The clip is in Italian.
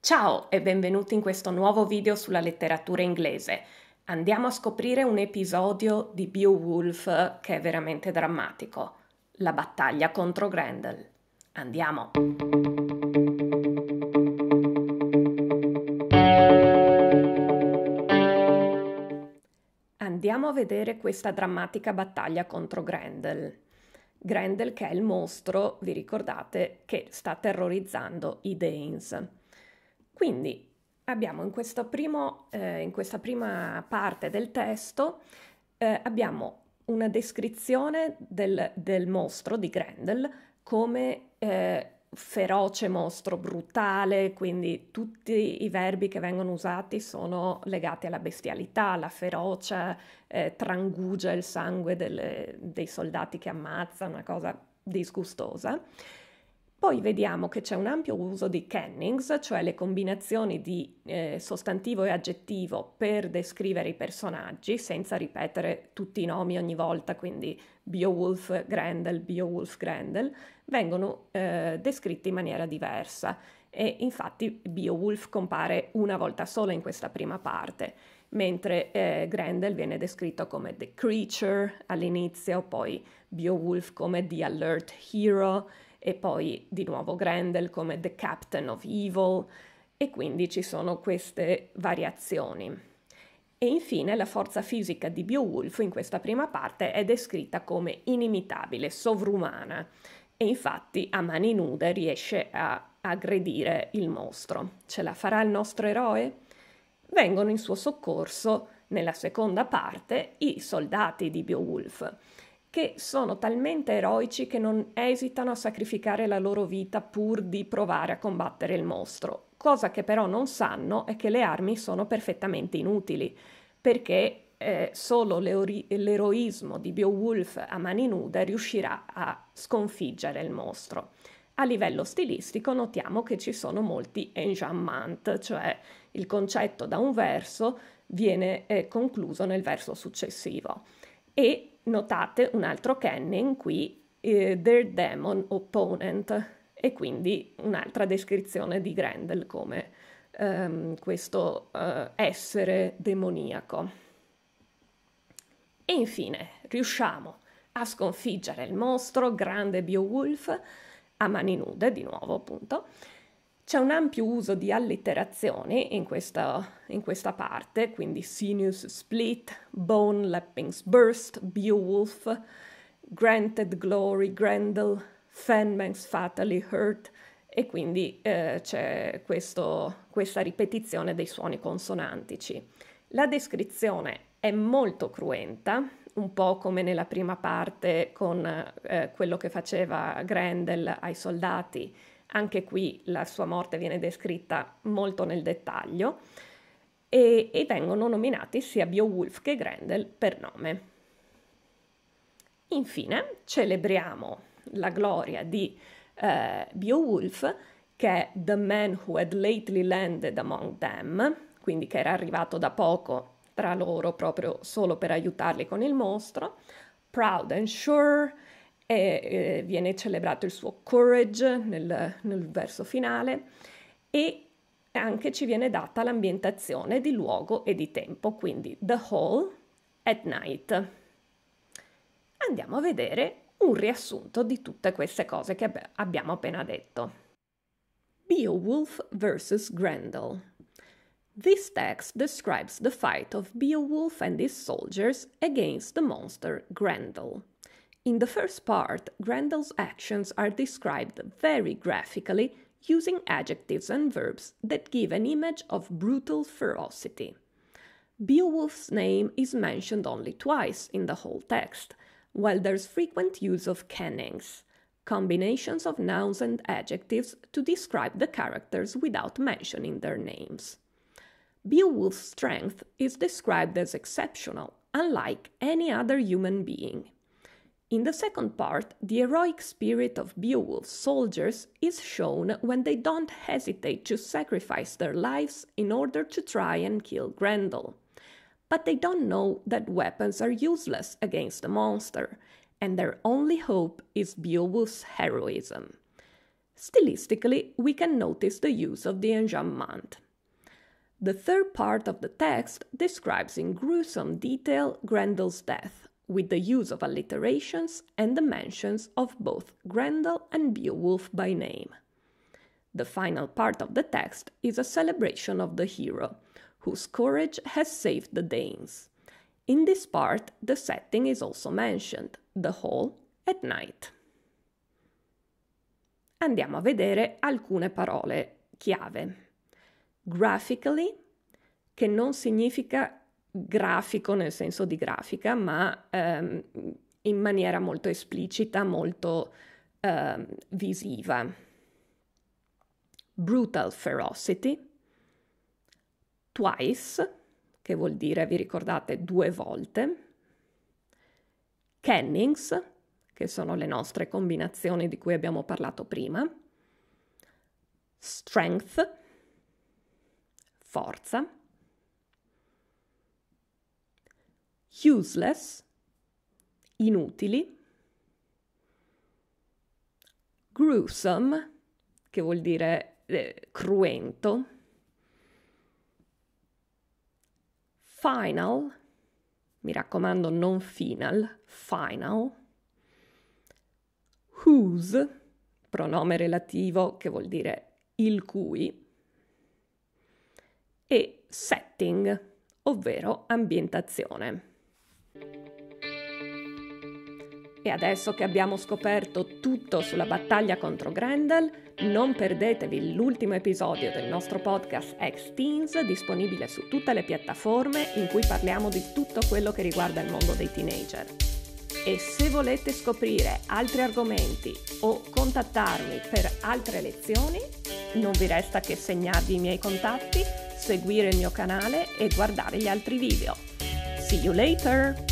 Ciao e benvenuti in questo nuovo video sulla letteratura inglese. Andiamo a scoprire un episodio di Beowulf che è veramente drammatico, la battaglia contro Grendel. Andiamo! Andiamo a vedere questa drammatica battaglia contro Grendel. Grendel che è il mostro, vi ricordate, che sta terrorizzando i Danes. Quindi abbiamo in, primo, eh, in questa prima parte del testo eh, abbiamo una descrizione del, del, mostro di Grendel come eh, feroce mostro, brutale, quindi tutti i verbi che vengono usati sono legati alla bestialità, alla ferocia, eh, trangugia il sangue delle, dei soldati che ammazza, una cosa disgustosa. Poi vediamo che c'è un ampio uso di kennings, cioè le combinazioni di eh, sostantivo e aggettivo per descrivere i personaggi senza ripetere tutti i nomi ogni volta, quindi Beowulf Grendel, Beowulf Grendel, vengono eh, descritti in maniera diversa e infatti Beowulf compare una volta sola in questa prima parte, mentre eh, Grendel viene descritto come The Creature all'inizio, poi Beowulf come The Alert Hero e poi di nuovo Grendel come The Captain of Evil e quindi ci sono queste variazioni. E infine la forza fisica di Beowulf in questa prima parte è descritta come inimitabile, sovrumana e infatti a mani nude riesce a aggredire il mostro. Ce la farà il nostro eroe? Vengono in suo soccorso nella seconda parte i soldati di Beowulf che sono talmente eroici che non esitano a sacrificare la loro vita pur di provare a combattere il mostro. Cosa che però non sanno è che le armi sono perfettamente inutili, perché eh, solo l'eori- l'eroismo di Beowulf a mani nude riuscirà a sconfiggere il mostro. A livello stilistico notiamo che ci sono molti enjambment, cioè il concetto da un verso viene eh, concluso nel verso successivo e notate un altro canon qui, eh, Their Demon Opponent, e quindi un'altra descrizione di Grendel come ehm, questo eh, essere demoniaco. E infine riusciamo a sconfiggere il mostro grande Beowulf a mani nude, di nuovo appunto, c'è un ampio uso di allitterazione in questa, in questa parte, quindi Sinus Split, Bone Lappings Burst, Beowulf, Granted Glory, Grendel, Fanman's Fatally Hurt, e quindi eh, c'è questo, questa ripetizione dei suoni consonantici. La descrizione è molto cruenta, un po' come nella prima parte con eh, quello che faceva Grendel ai soldati anche qui la sua morte viene descritta molto nel dettaglio e, e vengono nominati sia Beowulf che Grendel per nome. Infine celebriamo la gloria di eh, Beowulf che è The Man Who Had Lately Landed Among Them, quindi che era arrivato da poco tra loro proprio solo per aiutarli con il mostro, Proud and Sure, e eh, viene celebrato il suo courage nel, nel verso finale e anche ci viene data l'ambientazione di luogo e di tempo, quindi The Hall at Night. Andiamo a vedere un riassunto di tutte queste cose che abbiamo appena detto. Beowulf vs. Grendel. This text describes the fight of Beowulf and his soldiers against the monster Grendel. In the first part, Grendel's actions are described very graphically using adjectives and verbs that give an image of brutal ferocity. Beowulf's name is mentioned only twice in the whole text, while there's frequent use of kennings, combinations of nouns and adjectives to describe the characters without mentioning their names. Beowulf's strength is described as exceptional, unlike any other human being. In the second part, the heroic spirit of Beowulf's soldiers is shown when they don't hesitate to sacrifice their lives in order to try and kill Grendel. But they don't know that weapons are useless against the monster, and their only hope is Beowulf's heroism. Stylistically, we can notice the use of the enjambment. The third part of the text describes in gruesome detail Grendel's death, with the use of alliterations and the mentions of both Grendel and Beowulf by name. The final part of the text is a celebration of the hero, whose courage has saved the Danes. In this part, the setting is also mentioned, the hall at night. Andiamo a vedere alcune parole chiave. Graphically, che non significa grafico nel senso di grafica, ma ehm, in maniera molto esplicita, molto ehm, visiva. Brutal Ferocity, Twice, che vuol dire, vi ricordate, due volte, Cannings, che sono le nostre combinazioni di cui abbiamo parlato prima, Strength, Forza, useless, inutili, gruesome, che vuol dire eh, cruento, final, mi raccomando non final, final, whose, pronome relativo che vuol dire il cui, e setting, ovvero ambientazione. E adesso che abbiamo scoperto tutto sulla battaglia contro Grendel, non perdetevi l'ultimo episodio del nostro podcast Ex Teens, disponibile su tutte le piattaforme, in cui parliamo di tutto quello che riguarda il mondo dei teenager. E se volete scoprire altri argomenti o contattarmi per altre lezioni, non vi resta che segnarvi i miei contatti, seguire il mio canale e guardare gli altri video. See you later!